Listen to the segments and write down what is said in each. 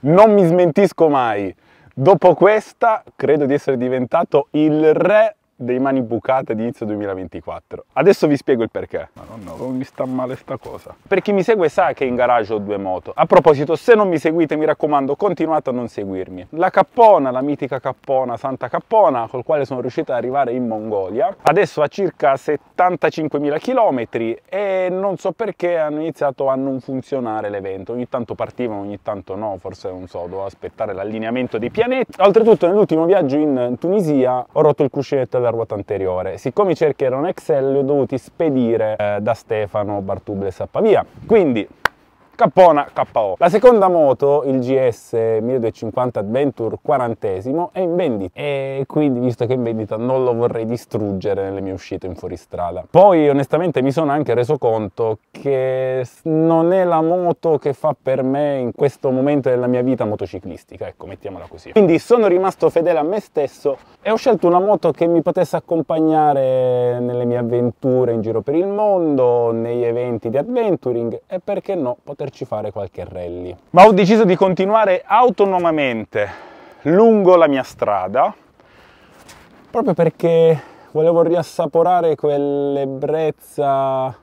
non mi smentisco mai. Dopo questa credo di essere diventato il re dei mani bucate ad inizio 2024. Adesso vi spiego il perché. Madonna, come mi sta male sta cosa. Per chi mi segue sa che in garage ho due moto. A proposito, se non mi seguite, mi raccomando, continuate a non seguirmi. La Cappona, la mitica Cappona, Santa Cappona, col quale sono riuscito ad arrivare in Mongolia, adesso ha circa 75.000 km e non so perché hanno iniziato a non funzionare l'evento. Ogni tanto partivano, ogni tanto no, forse non so, dovevo aspettare l'allineamento dei pianeti. Oltretutto, nell'ultimo viaggio in Tunisia ho rotto il cuscinetto della della ruota anteriore. Siccome i cerchi erano XL, li ho dovuti spedire eh, da Stefano Bartubles a Pavia. Quindi Cappona KO. La seconda moto, il GS 1250 Adventure 40 è in vendita e quindi visto che è in vendita non lo vorrei distruggere nelle mie uscite in fuoristrada. Poi onestamente mi sono anche reso conto che non è la moto che fa per me in questo momento della mia vita motociclistica, ecco mettiamola così. Quindi sono rimasto fedele a me stesso e ho scelto una moto che mi potesse accompagnare nelle mie avventure in giro per il mondo, negli eventi di adventuring e perché no poter poterci fare qualche rally. Ma ho deciso di continuare autonomamente lungo la mia strada, proprio perché volevo riassaporare quell'ebbrezza,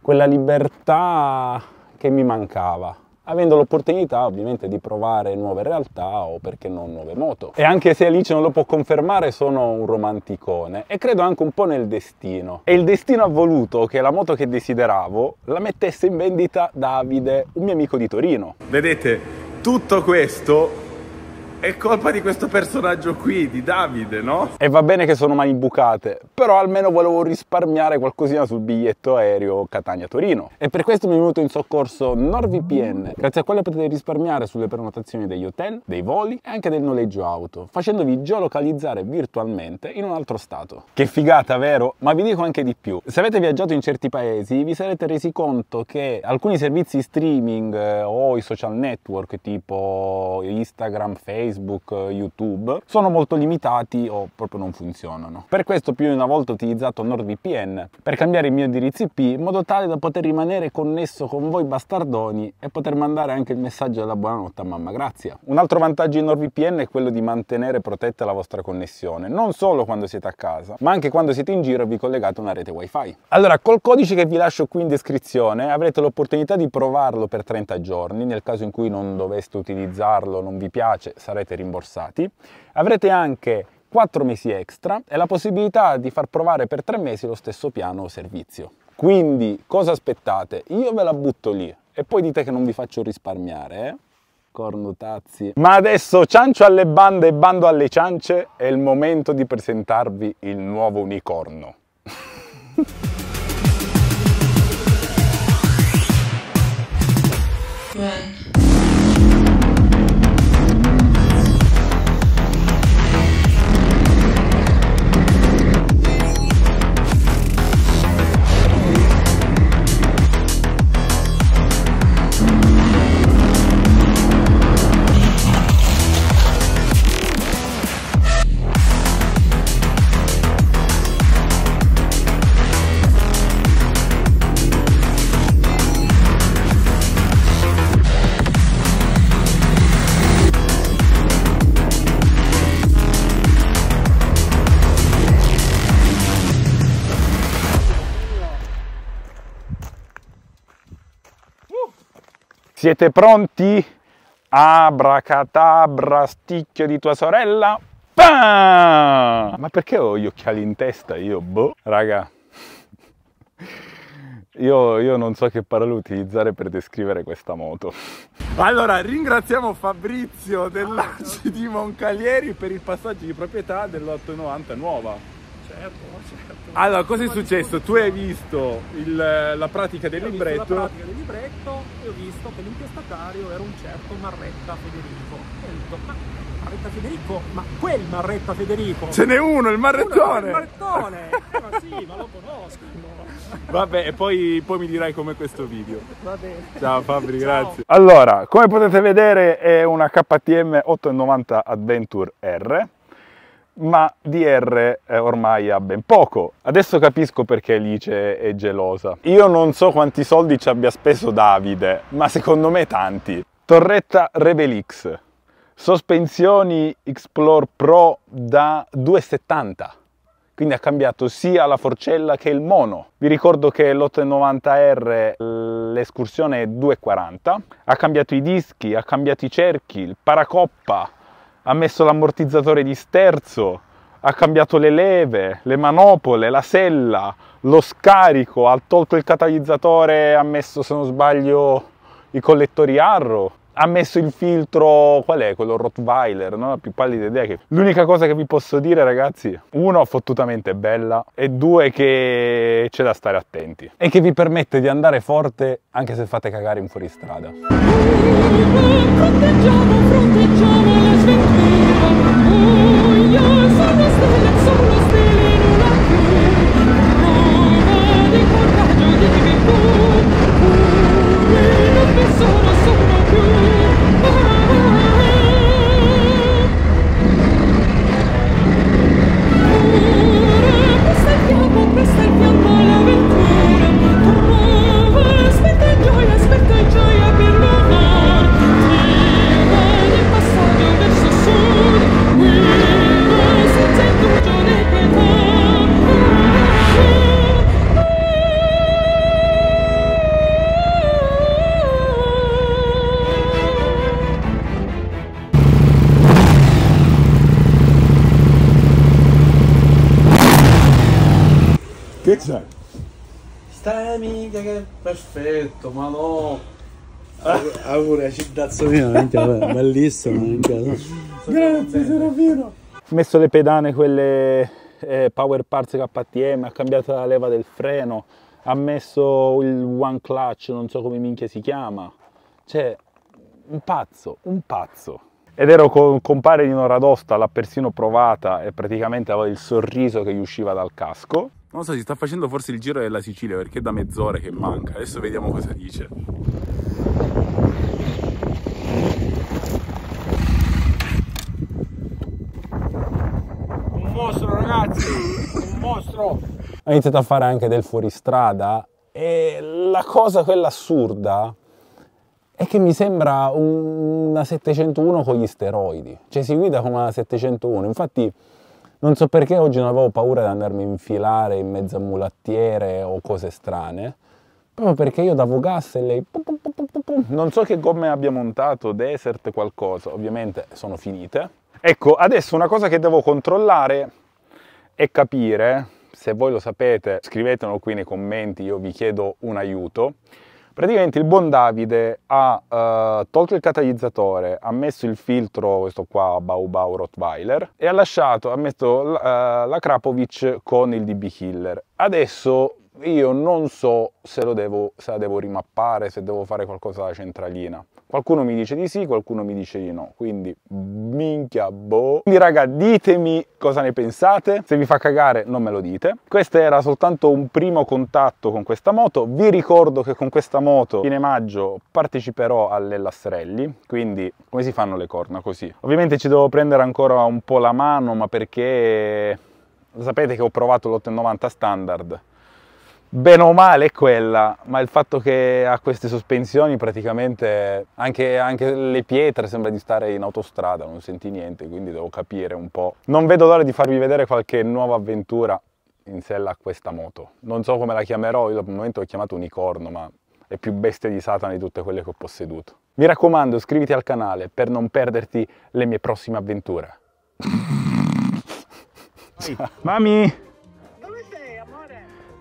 quella libertà che mi mancava avendo l'opportunità ovviamente di provare nuove realtà o perché non nuove moto. E anche se Alice non lo può confermare sono un romanticone e credo anche un po' nel destino. E il destino ha voluto che la moto che desideravo la mettesse in vendita Davide, un mio amico di Torino. Vedete, tutto questo è colpa di questo personaggio qui, di Davide, no? E va bene che sono mani bucate, però almeno volevo risparmiare qualcosina sul biglietto aereo Catania-Torino. E per questo mi è venuto in soccorso NordVPN, grazie a quale potete risparmiare sulle prenotazioni degli hotel, dei voli e anche del noleggio auto, facendovi geolocalizzare virtualmente in un altro stato. Che figata, vero? Ma vi dico anche di più. Se avete viaggiato in certi paesi, vi sarete resi conto che alcuni servizi streaming eh, o i social network tipo Instagram, Facebook, Facebook, YouTube, sono molto limitati o proprio non funzionano. Per questo più di una volta ho utilizzato NordVPN per cambiare il mio indirizzo IP in modo tale da poter rimanere connesso con voi bastardoni e poter mandare anche il messaggio della buonanotte a mamma Grazia. Un altro vantaggio di NordVPN è quello di mantenere protetta la vostra connessione, non solo quando siete a casa, ma anche quando siete in giro e vi collegate a una rete wifi. Allora, col codice che vi lascio qui in descrizione avrete l'opportunità di provarlo per 30 giorni, nel caso in cui non doveste utilizzarlo, non vi piace, sarete sarete rimborsati. Avrete anche 4 mesi extra e la possibilità di far provare per 3 mesi lo stesso piano o servizio. Quindi cosa aspettate? Io ve la butto lì e poi dite che non vi faccio risparmiare, eh? Cornutazzi. Ma adesso ciancio alle bande e bando alle ciance, è il momento di presentarvi il nuovo unicorno. Siete pronti? Abracatabra, sticchio di tua sorella. Bam! Ma perché ho gli occhiali in testa io? Boh, raga. Io, io, non so che parole utilizzare per descrivere questa moto. Allora, ringraziamo Fabrizio dell'ACI di Moncalieri per il passaggio di proprietà dell'890 nuova. Certo, certo. Allora, cosa è successo? Diciamo tu hai visto il, la pratica del Io libretto. Ho visto la pratica del libretto e ho visto che l'intestatario era un certo Marretta Federico. E ho detto, ma Marretta Federico, ma quel Marretta Federico! Ce n'è uno, il Marrettone! Uno, il Marrettone! eh, ma sì, ma lo conosco! Vabbè, e poi, poi, mi dirai com'è questo video. Va bene. Ciao Fabri, Ciao. grazie. Allora, come potete vedere è una KTM 890 Adventure R ma DR eh, ormai ha ben poco. Adesso capisco perché Alice è gelosa. Io non so quanti soldi ci abbia speso Davide, ma secondo me tanti. Torretta Rebel X, sospensioni Explore Pro da 270 quindi ha cambiato sia la forcella che il mono. Vi ricordo che l'890R l'escursione è 240, ha cambiato i dischi, ha cambiato i cerchi, il paracoppa, ha messo l'ammortizzatore di sterzo, ha cambiato le leve, le manopole, la sella, lo scarico, ha tolto il catalizzatore, ha messo se non sbaglio i collettori arro ha messo il filtro, qual è quello Rottweiler, non ho la più pallida idea che... L'unica cosa che vi posso dire ragazzi, uno, fottutamente bella e due, che c'è da stare attenti e che vi permette di andare forte anche se fate cagare in fuoristrada. Fronteggiamo, fronteggiamo la sventura, oh, io sono stella, sono che c'è? Stai mica che perfetto, ma no. Ah pure cittazzo mio, bellissimo. Minchia. Grazie Serafino. Ho messo le pedane quelle eh, Power Parts KTM, ha cambiato la leva del freno, ha messo il One Clutch, non so come minchia si chiama. Cioè, un pazzo, un pazzo. Ed ero con compare di un'ora d'osta, l'ha persino provata e praticamente aveva il sorriso che gli usciva dal casco. Non lo so, si sta facendo forse il giro della Sicilia perché è da mezz'ora che manca. Adesso vediamo cosa dice. Un mostro ragazzi, un mostro. Ha iniziato a fare anche del fuoristrada e la cosa quella assurda è che mi sembra una 701 con gli steroidi, cioè si guida come una 701, infatti non so perché oggi non avevo paura di andarmi a infilare in mezzo a mulattiere o cose strane, proprio perché io davo gas e lei... Non so che gomme abbia montato, desert qualcosa, ovviamente sono finite. Ecco, adesso una cosa che devo controllare è capire, se voi lo sapete scrivetelo qui nei commenti, io vi chiedo un aiuto. Praticamente il buon Davide ha eh, tolto il catalizzatore, ha messo il filtro, questo qua Bau Bau Rottweiler, e ha lasciato, ha messo eh, la Krapovic con il DB Killer. Adesso io non so se, devo, se la devo rimappare, se devo fare qualcosa alla centralina. Qualcuno mi dice di sì, qualcuno mi dice di no. Quindi minchia boh. Quindi raga, ditemi cosa ne pensate. Se vi fa cagare non me lo dite. Questo era soltanto un primo contatto con questa moto. Vi ricordo che con questa moto fine maggio parteciperò alle Lastrelli. Quindi come si fanno le corna così? Ovviamente ci devo prendere ancora un po' la mano, ma perché sapete che ho provato l'890 standard bene o male è quella, ma il fatto che ha queste sospensioni praticamente anche, anche, le pietre sembra di stare in autostrada, non senti niente, quindi devo capire un po'. Non vedo l'ora di farvi vedere qualche nuova avventura in sella a questa moto. Non so come la chiamerò, io al momento l'ho chiamato unicorno, ma è più bestia di Satana di tutte quelle che ho posseduto. Mi raccomando, iscriviti al canale per non perderti le mie prossime avventure. Mami!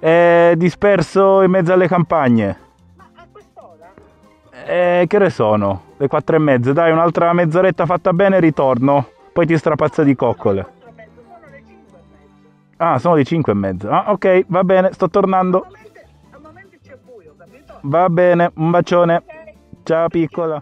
è disperso in mezzo alle campagne. Ma a quest'ora? Eh, che ore sono? Le quattro e mezza. Dai, un'altra mezz'oretta fatta bene e ritorno. Poi ti strapazzo di coccole. le e Sono Ah, sono le 5 e mezza. Ah, ok, va bene, sto tornando. Al momento, al momento buio, va bene, un bacione. Ciao piccola.